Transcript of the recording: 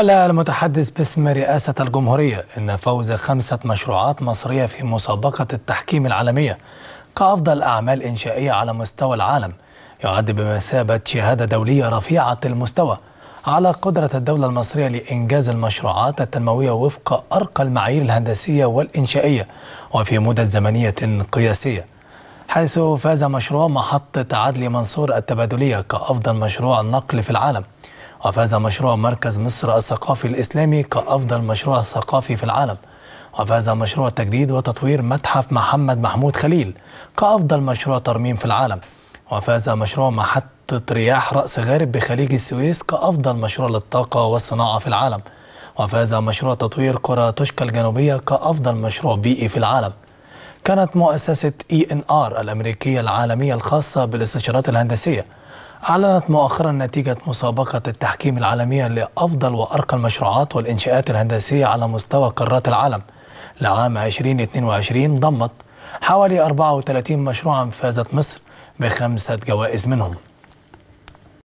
قال المتحدث باسم رئاسة الجمهورية إن فوز خمسة مشروعات مصرية في مسابقة التحكيم العالمية كأفضل أعمال إنشائية على مستوى العالم يعد بمثابة شهادة دولية رفيعة المستوى على قدرة الدولة المصرية لإنجاز المشروعات التنموية وفق أرقى المعايير الهندسية والإنشائية وفي مدة زمنية قياسية حيث فاز مشروع محطة عدلي منصور التبادلية كأفضل مشروع نقل في العالم وفاز مشروع مركز مصر الثقافي الإسلامي كأفضل مشروع ثقافي في العالم وفاز مشروع تجديد وتطوير متحف محمد محمود خليل كأفضل مشروع ترميم في العالم وفاز مشروع محطة رياح رأس غارب بخليج السويس كأفضل مشروع للطاقة والصناعة في العالم وفاز مشروع تطوير كرة تشكى الجنوبية كأفضل مشروع بيئي في العالم كانت مؤسسة ENR الأمريكية العالمية الخاصة بالاستشارات الهندسية أعلنت مؤخرا نتيجة مسابقة التحكيم العالمية لأفضل وأرقى المشروعات والإنشاءات الهندسية على مستوى قارات العالم لعام 2022 ضمت حوالي 34 مشروعا فازت مصر بخمسة جوائز منهم